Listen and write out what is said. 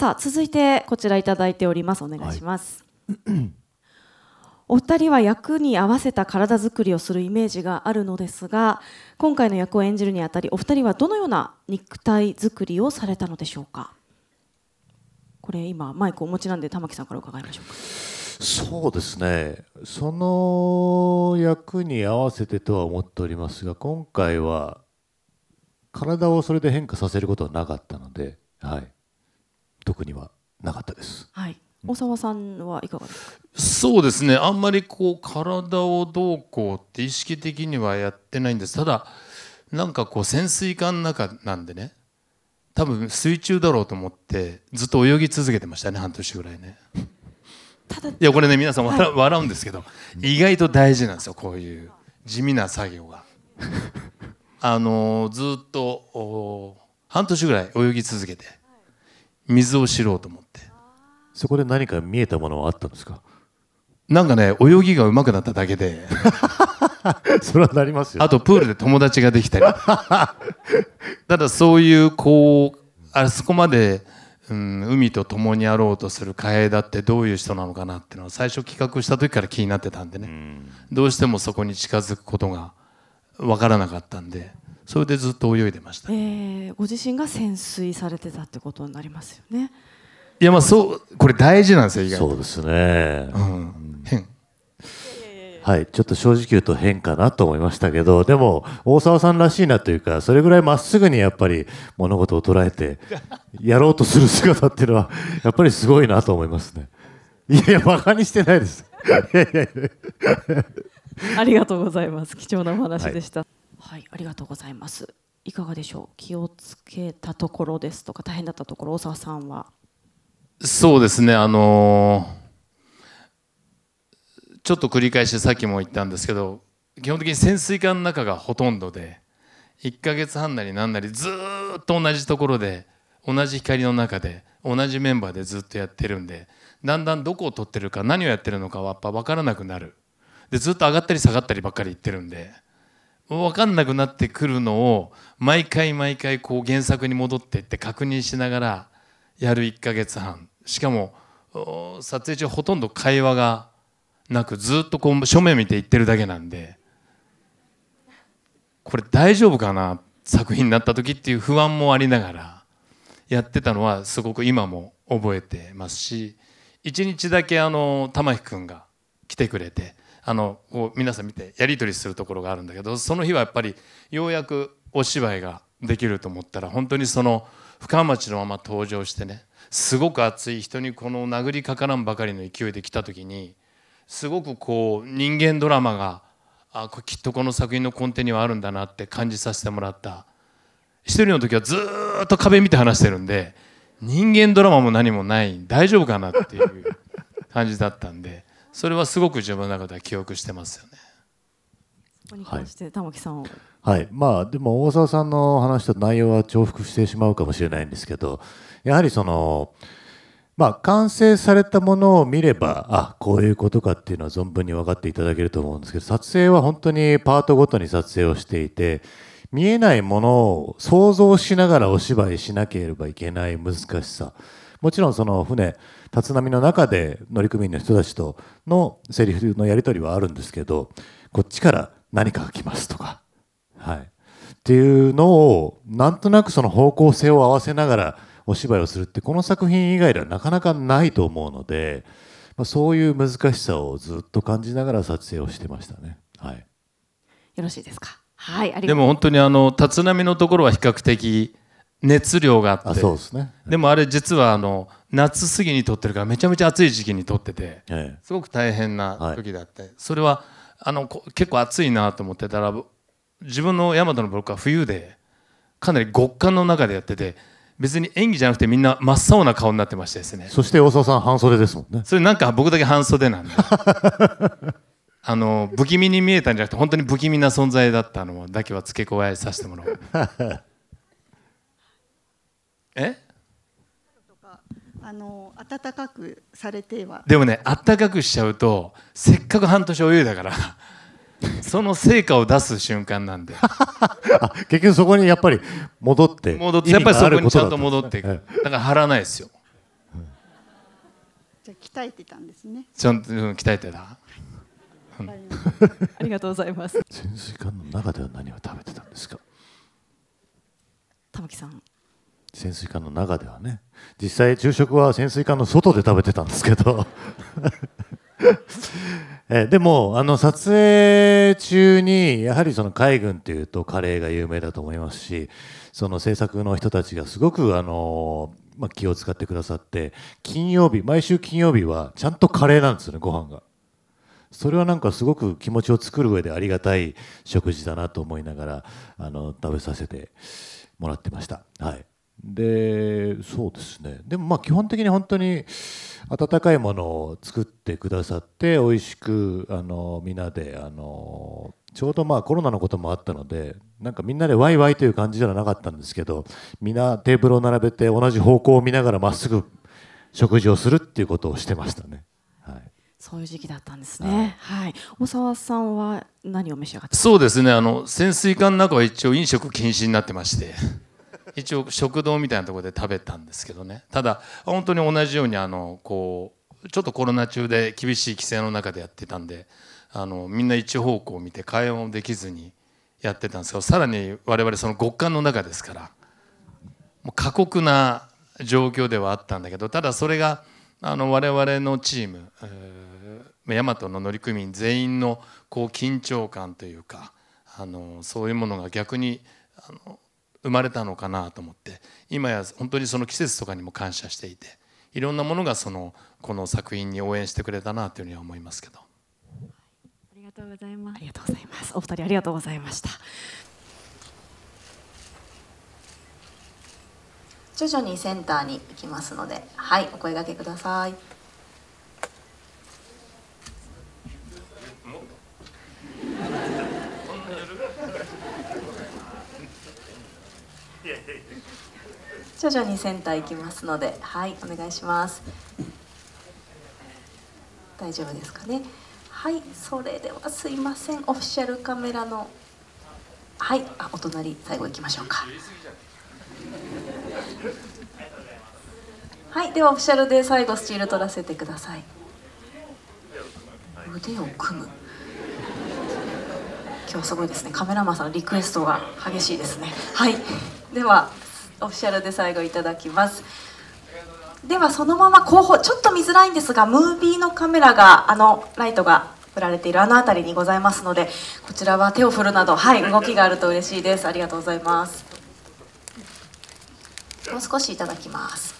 さあ続いてこちら頂いておりますお願いします、はい、お二人は役に合わせた体作りをするイメージがあるのですが今回の役を演じるにあたりお二人はどのような肉体作りをされたのでしょうかこれ今マイクお持ちなんで玉木さんから伺いましょうかそうですねその役に合わせてとは思っておりますが今回は体をそれで変化させることはなかったのではい特にはなかったです。はい大沢さんはいかがですかそうですねあんまりこう体をどうこうって意識的にはやってないんですただなんかこう潜水艦の中なんでね多分水中だろうと思ってずっと泳ぎ続けてましたね半年ぐらいね。ただいやこれね皆さん笑,、はい、笑うんですけど意外と大事なんですよこういう地味な作業が。あのずっと半年ぐらい泳ぎ続けて水を知ろうと思ってそこで何か見えたものはあったんですかなんかね泳ぎが上手くなっただけで それはなりますよあとプールで友達ができたりただそういうこうあそこまで、うん、海と共にあろうとする楓だってどういう人なのかなっていうのは最初企画した時から気になってたんでねどうしてもそこに近づくことが分からなかったんで。それでずっと泳いでました、えー、ご自身が潜水されてたってことになりますよねいやまあそうこれ大事なんですよ意外とそうですね、うん、変はい、ちょっと正直言うと変かなと思いましたけどでも大沢さんらしいなというかそれぐらいまっすぐにやっぱり物事を捉えてやろうとする姿っていうのはやっぱりすごいなと思いますねいやいやバカにしてないですありがとうございます貴重なお話でした、はいはいありがとうございますいかがでしょう気をつけたところですとか大変だったところ大沢さんはそうですねあのー、ちょっと繰り返しさっきも言ったんですけど基本的に潜水艦の中がほとんどで1ヶ月半なりなんなりずっと同じところで同じ光の中で同じメンバーでずっとやってるんでだんだんどこを撮ってるか何をやってるのかはやっぱ分からなくなるでずっと上がったり下がったりばっかり言ってるんで。分かんなくなってくるのを毎回毎回こう原作に戻ってって確認しながらやる1ヶ月半しかも撮影中ほとんど会話がなくずっとこう書面見て言ってるだけなんでこれ大丈夫かな作品になった時っていう不安もありながらやってたのはすごく今も覚えてますし1日だけあの玉木君が来てくれてあの皆さん見てやり取りするところがあるんだけどその日はやっぱりようやくお芝居ができると思ったら本当にその深町のまま登場してねすごく熱い人にこの殴りかからんばかりの勢いで来た時にすごくこう人間ドラマがあきっとこの作品の根底にはあるんだなって感じさせてもらった一人の時はずっと壁見て話してるんで人間ドラマも何もない大丈夫かなっていう感じだったんでそれはすごく自分の中では記憶してますよね。そこに関して玉木さんを、はい、はい、まあでも大沢さんの話と内容は重複してしまうかもしれないんですけどやはりそのまあ完成されたものを見ればあこういうことかっていうのは存分に分かっていただけると思うんですけど撮影は本当にパートごとに撮影をしていて見えないものを想像しながらお芝居しなければいけない難しさもちろんその船立浪の中で乗組員の人たちとのセリフのやり取りはあるんですけどこっちから何かが来ますとか、はい、っていうのをなんとなくその方向性を合わせながらお芝居をするってこの作品以外ではなかなかないと思うので、まあ、そういう難しさをずっと感じながら撮影をしてましたね。はい、よろしいですかはい、でも本当にあの立浪のところは比較的熱量があってそうですねでもあれ実はあの夏過ぎに撮ってるからめちゃめちゃ暑い時期に撮ってて、すごく大変な時だって、それはあの結構暑いなと思ってたら自分の大和のブロックは冬でかなり極寒の中でやってて別に演技じゃなくてみんな真っ青な顔になってましたですねそして大沢さん半袖ですもんねそれなんか僕だけ半袖なんで あの不気味に見えたんじゃなくて本当に不気味な存在だったのだけは付け加えさせてもらう えあの暖かくされてはでもね暖かくしちゃうとせっかく半年お湯だから その成果を出す瞬間なんで 結局そこにやっぱり戻って戻ってやっぱりそこにちゃんと戻ってだから張らないですよ、じゃあ鍛えてたんですねちゃんと鍛えてたありがとうございます 潜水艦の中では何を食べてたんですか玉木さん潜水艦の中ではね実際昼食は潜水艦の外で食べてたんですけど えでもあの撮影中にやはりその海軍っていうとカレーが有名だと思いますしその制作の人たちがすごくあの、まあ、気を使ってくださって金曜日毎週金曜日はちゃんとカレーなんですよねご飯が。それはなんかすごく気持ちを作る上でありがたい食事だなと思いながらあの食べさせてもらってました。はいでそうですねでもまあ基本的に本当に温かいものを作ってくださって美味しくあのみんなであのちょうどまあコロナのこともあったのでなんかみんなでワイワイという感じではなかったんですけどみんなテーブルを並べて同じ方向を見ながらまっすぐ食事をするっていうことをしてましたね。はいそういう時期だったんですね。はい、大沢さんは何を召し上がって。そうですね。あの潜水艦の中は一応飲食禁止になってまして。一応食堂みたいなところで食べたんですけどねただ本当に同じようにあのこうちょっとコロナ中で厳しい規制の中でやってたんであのみんな一方向を見て会話もできずにやってたんですけどさらに我々その極寒の中ですからもう過酷な状況ではあったんだけどただそれがあの我々のチーム、えー、大和の乗組員全員のこう緊張感というかあのそういうものが逆にあの生まれたのかなと思って今や本当にその季節とかにも感謝していていろんなものがそのこの作品に応援してくれたなというふうには思いますけどありがとうございますありがとうございますお二人ありがとうございました徐々にセンターに行きますのではいお声掛けください 徐々にセンター行きますので、はい、お願いします。大丈夫ですかね。はい、それではすいません、オフィシャルカメラの。はい、あ、お隣、最後行きましょうか。はい、ではオフィシャルで最後スチール取らせてください。腕を組む。今日すごいですね。カメラマンさんのリクエストが激しいですね。はい。ではオフィシャルで最後いただきますではそのまま後方ちょっと見づらいんですがムービーのカメラがあのライトが振られているあの辺りにございますのでこちらは手を振るなどはい動きがあると嬉しいですありがとうございますもう少しいただきます